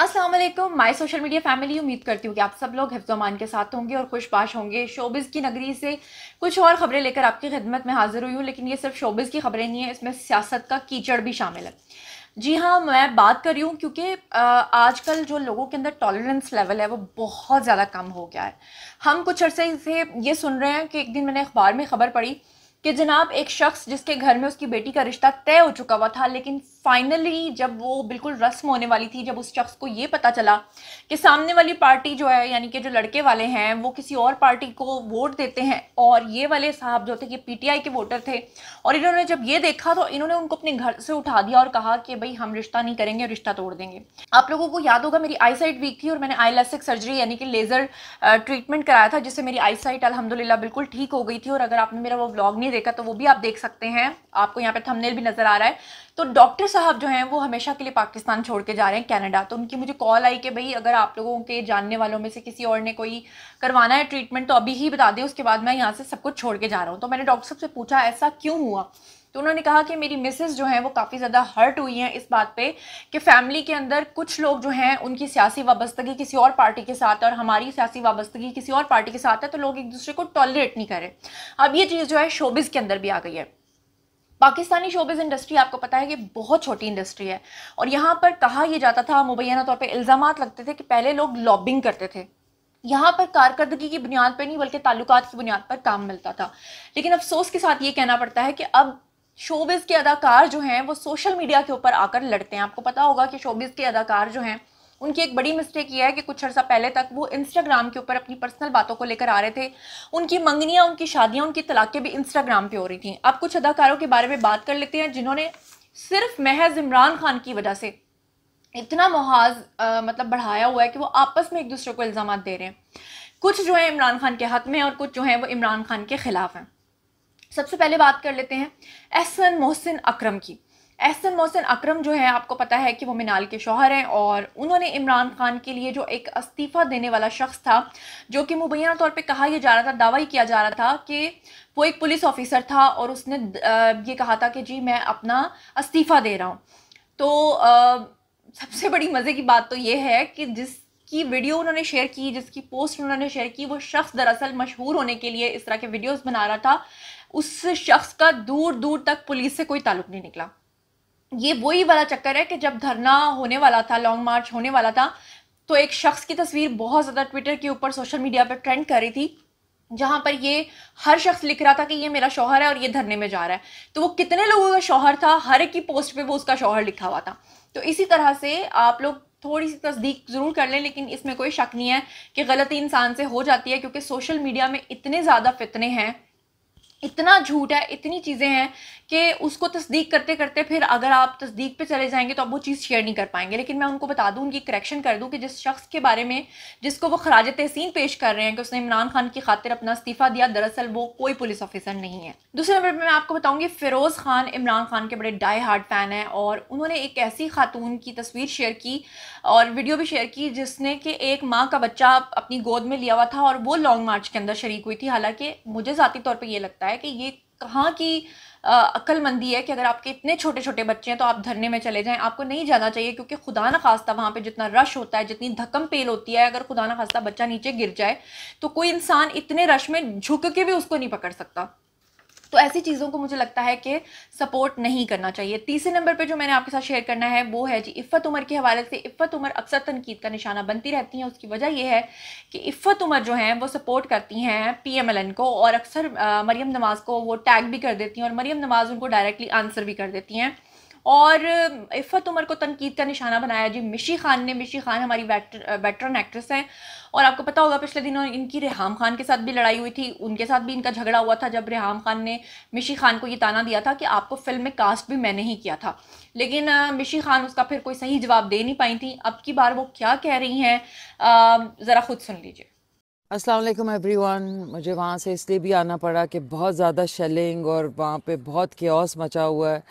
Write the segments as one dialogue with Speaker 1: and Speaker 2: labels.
Speaker 1: Aslam my social media family उम्मीद करती हूँ कि आप सब लोग हिफ्जमान के साथ होंगे और खुशबाश होंगे शोबिज़ की नगरी से कुछ और ख़बरें लेकर आपकी खिदमत में हाजिर हुई हूँ लेकिन ये सिर्फ शोबिज़ की ख़बरें नहीं है इसमें सियासत का कीचड़ भी शामिल है जी हाँ मैं बात कर रही हूँ क्योंकि आजकल जो लोगों के अंदर टॉलरेंस लेवल है वो बहुत ज़्यादा कम हो गया है हम कुछ अर्से से ये सुन रहे हैं कि एक दिन मैंने अखबार में ख़बर पढ़ी कि जनाब एक शख्स जिसके घर में उसकी बेटी का रिश्ता तय हो चुका हुआ था लेकिन फाइनली जब वो बिल्कुल रस्म होने वाली थी जब उस शख्स को ये पता चला कि सामने वाली पार्टी जो है यानी कि जो लड़के वाले हैं वो किसी और पार्टी को वोट देते हैं और ये वाले साहब जो थे कि पीटीआई के वोटर थे और इन्होंने जब ये देखा तो इन्होंने उनको अपने घर से उठा दिया और कहा कि भाई हम रिश्ता नहीं करेंगे और रिश्ता तोड़ देंगे आप लोगों को याद होगा मेरी आईसाइट वीक थी और मैंने आईलास्टिक सर्जरी यानी कि लेज़र ट्रीटमेंट कराया था जिससे मेरी आईसाइट अलहमदिल्ला बिल्कुल ठीक हो गई थी और अगर आपने मेरा वो ब्लॉग नहीं देखा तो वो भी आप देख सकते हैं आपको यहाँ पे थमनेल भी नज़र आ रहा है तो डॉक्टर साहब जो हैं वो हमेशा के लिए पाकिस्तान छोड़ के जा रहे हैं कनाडा तो उनकी मुझे कॉल आई कि भाई अगर आप लोगों के जानने वालों में से किसी और ने कोई करवाना है ट्रीटमेंट तो अभी ही बता दें उसके बाद मैं यहाँ से सब कुछ छोड़ के जा रहा हूँ तो मैंने डॉक्टर साहब से पूछा ऐसा क्यों हुआ तो उन्होंने कहा कि मेरी मिसेज जो हैं वो काफ़ी ज़्यादा हर्ट हुई हैं इस बात पे कि फैमिली के अंदर कुछ लोग जो हैं उनकी सियासी वाबस्तगी किसी और पार्टी के साथ और हमारी सियासी वाबस्तगी किसी और पार्टी के साथ है तो लोग एक दूसरे को टॉलरेट नहीं करें अब ये चीज़ जो है शोबिस के अंदर भी आ गई है पाकिस्तानी शोबिज़ इंडस्ट्री आपको पता है कि बहुत छोटी इंडस्ट्री है और यहाँ पर कहा यह जाता था मुबैना तौर पर इल्ज़ाम लगते थे कि पहले लोग लॉबिंग करते थे यहाँ पर कारकर्दगी की बुनियाद पर नहीं बल्कि ताल्लुकात की बुनियाद पर काम मिलता था लेकिन अफसोस के साथ ये कहना पड़ता है कि अब शोबिज़ के अदाकार जो हैं वो सोशल मीडिया के ऊपर आकर लड़ते हैं आपको पता होगा कि शोबिज़ के अदाकार जो हैं उनकी एक बड़ी मिस्टेक ये है कि कुछ अर्सा पहले तक वो इंस्टाग्राम के ऊपर अपनी पर्सनल बातों को लेकर आ रहे थे उनकी मंगनियाँ उनकी शादियाँ उनकी तलाक़ें भी इंस्टाग्राम पर हो रही थी अब कुछ अदाकारों के बारे में बात कर लेते हैं जिन्होंने सिर्फ महज इमरान खान की वजह से इतना महाज मतलब बढ़ाया हुआ है कि वो आपस में एक दूसरे को इल्ज़ाम दे रहे हैं कुछ जो है इमरान खान के हक़ में और कुछ जो है वो इमरान खान के ख़िलाफ़ हैं सबसे पहले बात कर लेते हैं एहसन मोहसिन अकरम की एहसन मोहसिन अकरम जो है आपको पता है कि वो मिनाल के शोहर हैं और उन्होंने इमरान खान के लिए जो एक इस्तीफ़ा देने वाला शख्स था जो कि मुबैना तौर पे कहा यह जा रहा था दावा ही किया जा रहा था कि वो एक पुलिस ऑफिसर था और उसने ये कहा था कि जी मैं अपना इस्तीफ़ा दे रहा हूँ तो आ, सबसे बड़ी मज़े की बात तो ये है कि जिस की वीडियो उन्होंने शेयर की जिसकी पोस्ट उन्होंने शेयर की वो शख्स दरअसल मशहूर होने के लिए इस तरह के वीडियोस बना रहा था उस शख्स का दूर दूर तक पुलिस से कोई ताल्लुक नहीं निकला ये वही वाला चक्कर है कि जब धरना होने वाला था लॉन्ग मार्च होने वाला था तो एक शख्स की तस्वीर बहुत ज़्यादा ट्विटर के ऊपर सोशल मीडिया पर ट्रेंड कर रही थी जहाँ पर ये हर शख्स लिख रहा था कि ये मेरा शौहर है और ये धरने में जा रहा है तो वो कितने लोगों का शौहर था हर एक की पोस्ट पे वो उसका शौहर लिखा हुआ था तो इसी तरह से आप लोग थोड़ी सी तस्दीक ज़रूर कर लें लेकिन इसमें कोई शक नहीं है कि गलती इंसान से हो जाती है क्योंकि सोशल मीडिया में इतने ज़्यादा फितने हैं इतना झूठ है इतनी चीज़ें हैं कि उसको तस्दीक करते करते फिर अगर आप तस्दीक पे चले जाएंगे तो आप वो चीज़ शेयर नहीं कर पाएंगे लेकिन मैं उनको बता दूं उनकी करेक्शन कर दूं कि जिस शख्स के बारे में जिसको वो खराज तहसीन पेश कर रहे हैं कि उसने इमरान खान की खातिर अपना इस्तीफ़ा दिया दरअसल वो कोई पुलिस ऑफिसर नहीं है दूसरे नंबर पर मैं आपको बताऊँगी फ़िरोज़ खान इमरान खान के बड़े डाई हार्ट फ़ैन हैं और उन्होंने एक ऐसी खातून की तस्वीर शेयर की और वीडियो भी शेयर की जिसने कि एक माँ का बच्चा अपनी गोद में लिया हुआ था और वो लॉन्ग मार्च के अंदर शरीक हुई थी हालाँकि मुझे ज़ाती तौर पर यह लगता है है कि ये कहाँ की अक्लमंदी है कि अगर आपके इतने छोटे छोटे बच्चे हैं तो आप धरने में चले जाएं आपको नहीं जाना चाहिए क्योंकि खुदा ना खास्ता वहाँ पे जितना रश होता है जितनी धक्म पेल होती है अगर खुदा ना खास्ता बच्चा नीचे गिर जाए तो कोई इंसान इतने रश में झुक के भी उसको नहीं पकड़ सकता तो ऐसी चीज़ों को मुझे लगता है कि सपोर्ट नहीं करना चाहिए तीसरे नंबर पर जो मैंने आपके साथ शेयर करना है वो है जी इफ़त उमर के हवाले से इफ़त उमर अक्सर तनकीद का निशाना बनती रहती हैं उसकी वजह यह है कि इफ़त उमर जो हैं वो सपोर्ट करती हैं पी एम एल एन को और अक्सर मरियम नवाज़ को वो टैग भी कर देती हैं और मरियम नवाज़ उनको डायरेक्टली आंसर भी कर देती हैं और इफ़त उमर को तनकीद का निशाना बनाया जी मिशी खान ने मिशी खान हमारी वेटरन एक्ट्रेस हैं और आपको पता होगा पिछले दिनों इनकी रेहाम खान के साथ भी लड़ाई हुई थी उनके साथ भी इनका झगड़ा हुआ था जब रेहाम खान ने मिशी खान को ये ताना दिया था कि आपको फिल्म में कास्ट भी मैंने ही किया था लेकिन मिशी खान उसका फिर कोई सही जवाब दे नहीं पाई थी अब की बार वो क्या कह रही हैं ज़रा खुद सुन लीजिए
Speaker 2: असलम एवरी वन मुझे वहाँ से इसलिए भी आना पड़ा कि बहुत ज़्यादा शेलिंग और वहाँ पे बहुत क्योस मचा हुआ है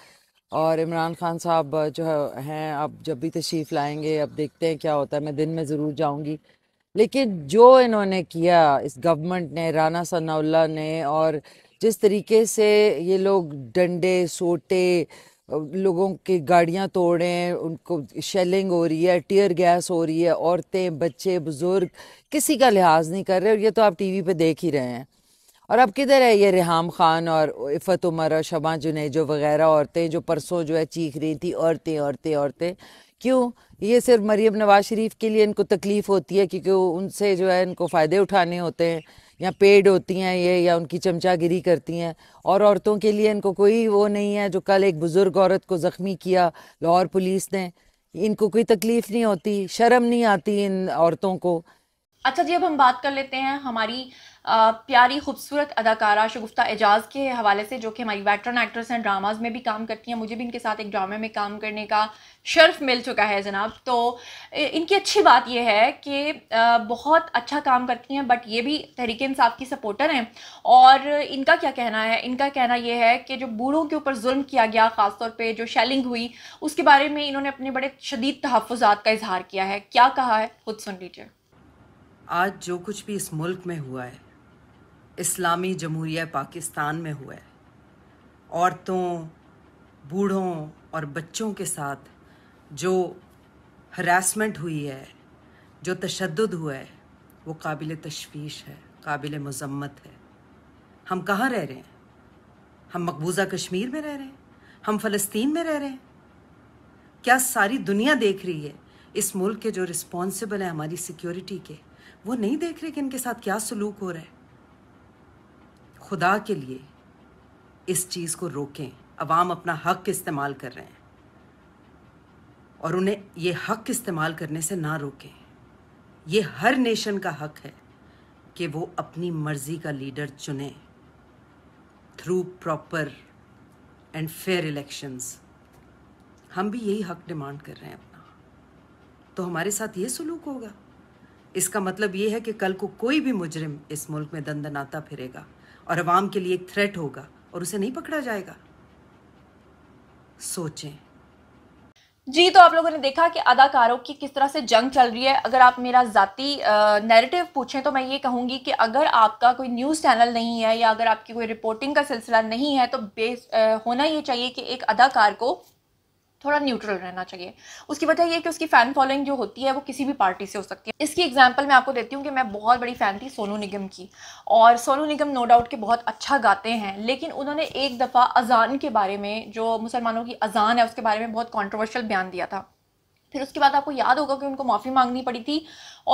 Speaker 2: और इमरान खान साहब जो हैं अब जब भी तशरीफ़ लाएंगे अब देखते हैं क्या होता है मैं दिन में ज़रूर जाऊंगी लेकिन जो इन्होंने किया इस गवर्नमेंट ने राना सनाउल्ला ने और जिस तरीके से ये लोग डंडे सोटे लोगों की गाड़ियाँ तोड़ें उनको शेलिंग हो रही है टीयर गैस हो रही है औरतें बच्चे बुज़ुर्ग किसी का लिहाज नहीं कर रहे और ये तो आप टी वी देख ही रहे हैं और अब किधर है ये रिहाम खान और इफ़त उमर और शबा जो वगैरह औरतें जो परसों जो है चीख रही थी औरतें औरतें औरतें क्यों ये सिर्फ मरीम नवाज शरीफ के लिए इनको तकलीफ़ होती है क्योंकि उनसे जो है इनको फ़ायदे उठाने होते हैं या पेड होती हैं ये या उनकी चमचागिरी करती हैं और औरतों के लिए इनको कोई वो नहीं है जो कल एक बुज़ुर्ग औरत को ज़ख्मी किया लाहौर पुलिस ने इनको कोई तकलीफ़ नहीं होती शर्म नहीं आती इन औरतों को
Speaker 1: अच्छा जी अब हम बात कर लेते हैं हमारी प्यारी खूबसूरत अदाकारा शगुफ्ता एजाज के हवाले से जो कि हमारी वेटरन एक्ट्रेस हैं ड्रामाज में भी काम करती हैं मुझे भी इनके साथ एक ड्रामे में काम करने का शर्फ मिल चुका है जनाब तो इनकी अच्छी बात यह है कि बहुत अच्छा काम करती हैं बट ये भी तहरीक इंसाफ की सपोर्टर हैं और इनका क्या कहना है इनका कहना यह है कि जो बूढ़ों के ऊपर जुल्म किया गया ख़ासतौर पर जो शेलिंग हुई उसके बारे में इन्होंने अपने बड़े शदीद तहफ़ात का इजहार किया है क्या कहा है खुद सुन लीजिए
Speaker 3: आज जो कुछ भी इस मुल्क में हुआ है इस्लामी जमहूरिया पाकिस्तान में हुआ है औरतों बूढ़ों और बच्चों के साथ जो हरासमेंट हुई है जो तशद हुआ है वो काबिल तशवीश है काबिल मजम्मत है हम कहाँ रह रहे हैं हम मकबूजा कश्मीर में रह रहे हैं हम फ़लस्तीन में रह रहे हैं क्या सारी दुनिया देख रही है इस मुल्क के जो रिस्पॉन्सिबल हैं हमारी सिक्योरिटी के वो नहीं देख रहे कि इनके साथ क्या सलूक हो रहा है खुदा के लिए इस चीज़ को रोकें अवाम अपना हक इस्तेमाल कर रहे हैं और उन्हें ये हक इस्तेमाल करने से ना रोकें ये हर नेशन का हक है कि वो अपनी मर्ज़ी का लीडर चुने through proper and fair elections हम भी यही हक डिमांड कर रहे हैं अपना तो हमारे साथ ये सुलूक होगा इसका मतलब ये है कि कल को कोई भी मुजरिम इस मुल्क में दंदनाता फिरेगा और आवाम के लिए एक थ्रेट होगा और उसे नहीं पकड़ा जाएगा सोचें
Speaker 1: जी तो आप लोगों ने देखा कि अदाकारों की किस तरह से जंग चल रही है अगर आप मेरा ज़ाती नैरेटिव पूछें तो मैं ये कहूँगी कि अगर आपका कोई न्यूज़ चैनल नहीं है या अगर आपकी कोई रिपोर्टिंग का सिलसिला नहीं है तो बेस आ, होना ये चाहिए कि एक अदाकार को थोड़ा न्यूट्रल रहना चाहिए उसकी वजह यह कि उसकी फ़ैन फॉलोइंग जो होती है वो किसी भी पार्टी से हो सकती है इसकी एग्जांपल मैं आपको देती हूँ कि मैं बहुत बड़ी फ़ैन थी सोनू निगम की और सोनू निगम नो डाउट के बहुत अच्छा गाते हैं लेकिन उन्होंने एक दफ़ा अजान के बारे में जो मुसलमानों की अजान है उसके बारे में बहुत कॉन्ट्रोवर्शियल बयान दिया था फिर उसके बाद आपको याद होगा कि उनको माफ़ी मांगनी पड़ी थी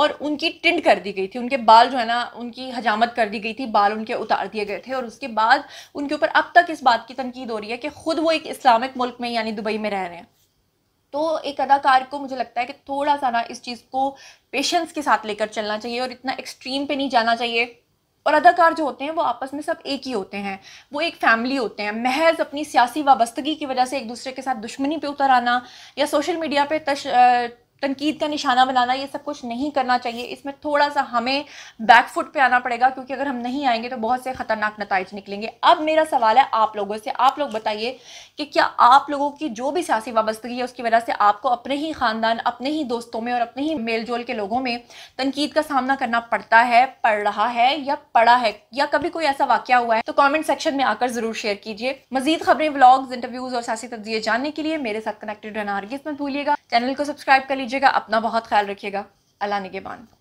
Speaker 1: और उनकी टिंट कर दी गई थी उनके बाल जो है ना उनकी हजामत कर दी गई थी बाल उनके उतार दिए गए थे और उसके बाद उनके ऊपर अब तक इस बात की तनकीद हो रही है कि खुद वो एक इस्लामिक मुल्क में यानी दुबई में रह रहे हैं तो एक अदाकार को मुझे लगता है कि थोड़ा सा ना इस चीज़ को पेशेंस के साथ लेकर चलना चाहिए और इतना एक्सट्रीम पे नहीं जाना चाहिए और अदाकार जो होते हैं वो आपस में सब एक ही होते हैं वो एक फैमिली होते हैं महज अपनी सियासी वाबस्तगी की वजह से एक दूसरे के साथ दुश्मनी पे उतर आना या सोशल मीडिया पे तश तनकीद का निशाना बनाना ये सब कुछ नहीं करना चाहिए इसमें थोड़ा सा हमें बैक फुट पे आना पड़ेगा क्योंकि अगर हम नहीं आएंगे तो बहुत से ख़तरनाक नतज निकलेंगे अब मेरा सवाल है आप लोगों से आप लोग बताइए कि क्या आप लोगों की जो भी सियासी वाबस्तगी है उसकी वजह से आपको अपने ही ख़ानदान अपने ही दोस्तों में और अपने ही मेल जोल के लोगों में तनकीद का सामना करना पड़ता है पड़ रहा है या पड़ा है या कभी कोई ऐसा वाक्य हुआ है तो कॉमेंट सेक्शन में आकर ज़रूर शेयर कीजिए मजीद खबरें ब्लॉग्स इंटरव्यूज़ और सियासी तब्जी जानने के लिए मेरे साथ कनेक्टेड रहना हर इसमें भूलिएगा चैनल को सब्सक्राइब कर लीजिए कीजिएगा अपना बहुत ख्याल रखिएगा अल्लाह निगेबान